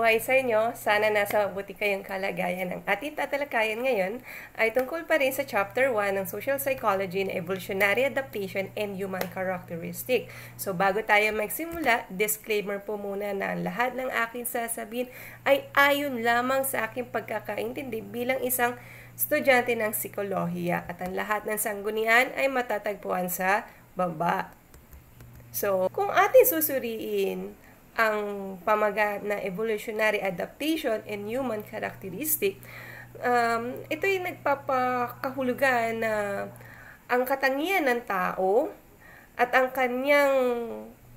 buhay sa inyo. Sana nasa mabuti kayong kalagayan. Ang ating tatalakayan ngayon ay tungkol pa rin sa Chapter 1 ng Social Psychology and Evolutionary Adaptation and Human Characteristic. So bago tayo magsimula, disclaimer po muna na lahat ng aking sasabihin ay ayon lamang sa aking pagkakaintindi bilang isang estudyante ng psikolohiya at ang lahat ng sanggunian ay matatagpuan sa baba. So, kung ating susuriin ang pamagat na evolutionary adaptation and human characteristic, um, ito ay nagpapakahulugan na ang katangian ng tao at ang kanyang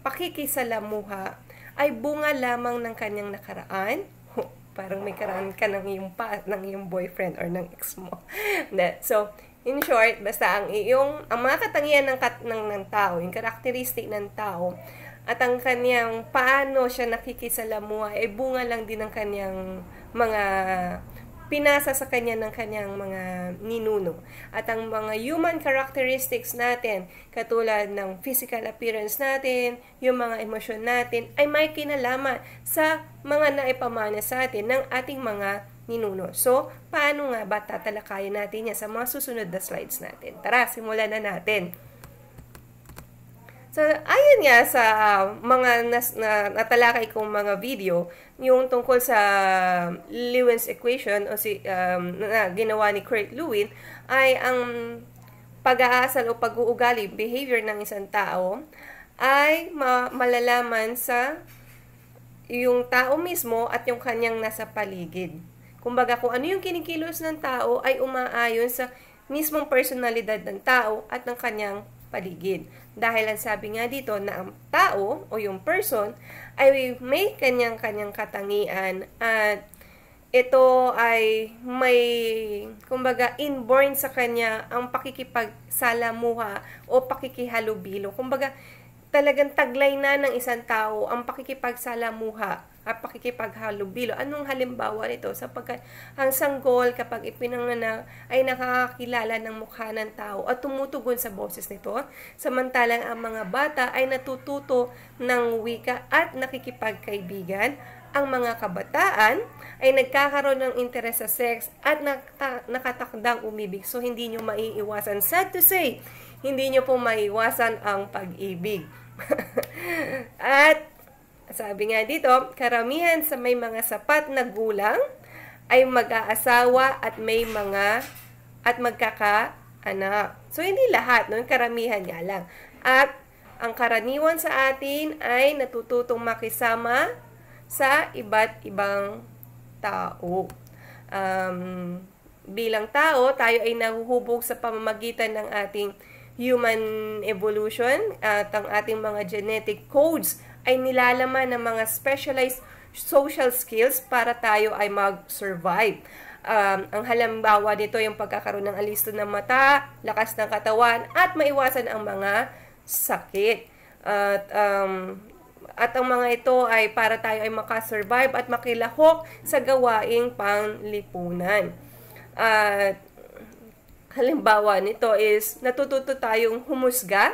pakikisalamuha ay bunga lamang ng kanyang nakaraan. parang may karaan ka ng iyong, pa, ng iyong boyfriend or ng ex mo. so, in short, basta ang iyong, ang mga katangian ng, kat, ng, ng tao, yung characteristic ng tao, at ang kaniyang paano siya nakikisalamuha ay eh, bunga lang din ng kaniyang mga pinasa sa kanya ng kanyang mga ninuno. At ang mga human characteristics natin, katulad ng physical appearance natin, yung mga emosyon natin, ay may kinalaman sa mga naipamana sa atin ng ating mga ninuno. So, paano nga ba tatalakayan natin yan sa mga susunod na slides natin? Tara, simulan na natin. So, ayun nga sa uh, mga nas, na, natalakay kong mga video, yung tungkol sa Lewin's equation o si, um, na ginawa ni Kurt Lewin, ay ang pag-aasal o pag-uugali, behavior ng isang tao, ay ma- malalaman sa yung tao mismo at yung kanyang nasa paligid. Kumbaga, kung ano yung kinikilos ng tao ay umaayon sa mismong personalidad ng tao at ng kanyang paligid. Dahil ang sabi nga dito na ang tao o yung person ay may kanyang-kanyang katangian at ito ay may, kumbaga, inborn sa kanya ang pakikipagsalamuha o pakikihalubilo. Kumbaga, talagang taglay na ng isang tao ang pakikipagsalamuha at pakikipaghalubilo. Anong halimbawa nito? Sapagkat ang sanggol kapag ipinanganak ay nakakakilala ng mukha ng tao at tumutugon sa boses nito. Samantalang ang mga bata ay natututo ng wika at nakikipagkaibigan. Ang mga kabataan ay nagkakaroon ng interes sa sex at nakatakdang umibig. So, hindi nyo maiiwasan. Sad to say, hindi nyo po maiiwasan ang pag-ibig. At sabi nga dito, karamihan sa may mga sapat na gulang ay mag-aasawa at may mga at magkaka-anak. So hindi lahat, no? karamihan nga lang. At ang karaniwan sa atin ay natututong makisama sa iba't ibang tao. Um, bilang tao, tayo ay nahuhubog sa pamamagitan ng ating human evolution at ang ating mga genetic codes ay nilalaman ng mga specialized social skills para tayo ay mag-survive. Um, ang halimbawa nito yung pagkakaroon ng alisto ng mata, lakas ng katawan, at maiwasan ang mga sakit. At, um, at ang mga ito ay para tayo ay makasurvive at makilahok sa gawaing panglipunan. At uh, Halimbawa nito is natututo tayong humusga,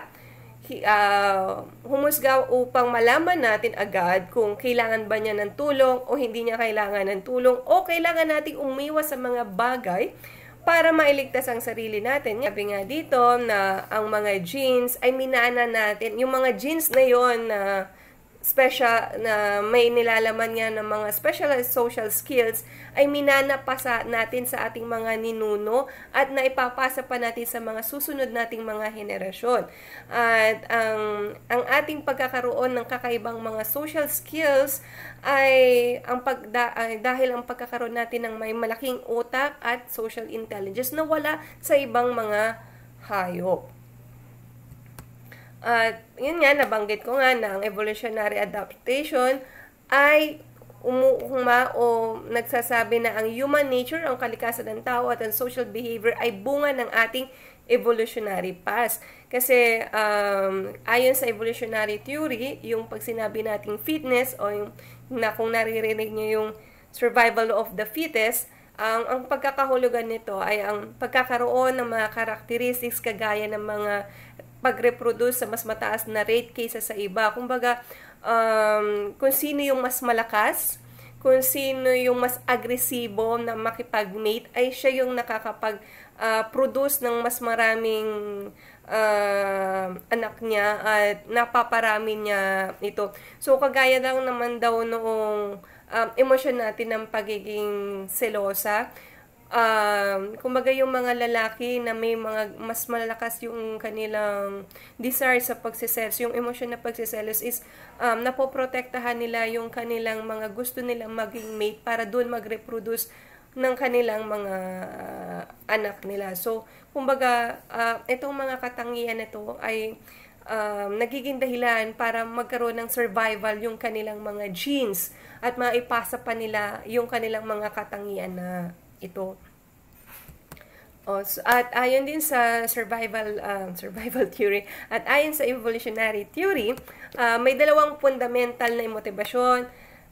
uh, humusga upang malaman natin agad kung kailangan ba niya ng tulong o hindi niya kailangan ng tulong o kailangan nating umiwas sa mga bagay para mailigtas ang sarili natin. Sabi nga dito na ang mga jeans ay minana natin. Yung mga jeans na yon na special na may nilalaman nga ng mga specialized social skills ay minana pa natin sa ating mga ninuno at naipapasa pa natin sa mga susunod nating mga henerasyon. At ang ang ating pagkakaroon ng kakaibang mga social skills ay ang pagda, ay, dahil ang pagkakaroon natin ng may malaking utak at social intelligence na wala sa ibang mga hayop. At yun nga, nabanggit ko nga na ang evolutionary adaptation ay umuukma o nagsasabi na ang human nature, ang kalikasan ng tao at ang social behavior ay bunga ng ating evolutionary past. Kasi um, ayon sa evolutionary theory, yung pag sinabi nating fitness o yung na kung naririnig niyo yung survival of the fittest, ang, ang pagkakahulugan nito ay ang pagkakaroon ng mga characteristics kagaya ng mga pag-reproduce sa mas mataas na rate kaysa sa iba. Kumbaga, um, kung sino yung mas malakas, kung sino yung mas agresibo na makipag-mate, ay siya yung nakakapag-produce ah, uh, ng mas maraming uh, anak niya at napaparami niya ito. So, kagaya lang naman daw noong um, emosyon natin ng pagiging selosa, um, kumbaga yung mga lalaki na may mga mas malalakas yung kanilang desire sa pagsiselos, yung emotion na pagsiselos is um, napoprotektahan nila yung kanilang mga gusto nilang maging mate para doon mag-reproduce ng kanilang mga uh, anak nila. So, kumbaga, uh, itong mga katangian na ay um, nagiging dahilan para magkaroon ng survival yung kanilang mga genes at maipasa pa nila yung kanilang mga katangian na ito. Oh, so, at ayon din sa survival uh, survival theory at ayon sa evolutionary theory, uh, may dalawang fundamental na motibasyon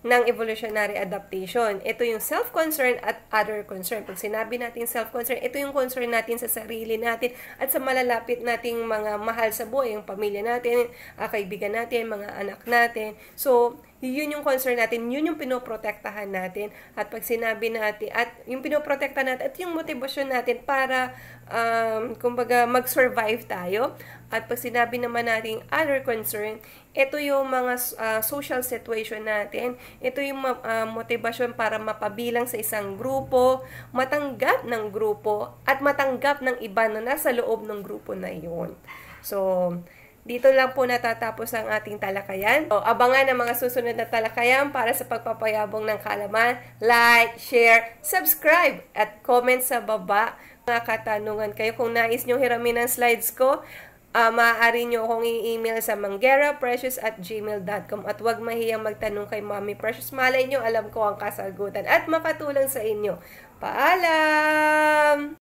ng evolutionary adaptation. Ito yung self-concern at other concern. Pag sinabi natin self-concern, ito yung concern natin sa sarili natin at sa malalapit nating mga mahal sa buhay, yung pamilya natin, ah, kaibigan natin, mga anak natin. So, yun yung concern natin, yun yung pinoprotektahan natin. At pag sinabi natin, at yung pinoprotektahan natin, at yung motivasyon natin para, um, kumbaga, mag-survive tayo. At pag sinabi naman natin other concern, ito yung mga uh, social situation natin, ito yung uh, ah, motivasyon para mapabilang sa isang grupo, matanggap ng grupo, at matanggap ng iba na nasa loob ng grupo na yun. So, dito lang po natatapos ang ating talakayan. O, abangan ang mga susunod na talakayan para sa pagpapayabong ng kaalaman. Like, share, subscribe, at comment sa baba mga katanungan kayo. Kung nais nyo hiramin ang slides ko, uh, maaari nyo akong i-email sa manggeraprecious at gmail.com at huwag mahiyang magtanong kay Mommy Precious. Malay nyo, alam ko ang kasagutan at makatulong sa inyo. Paalam!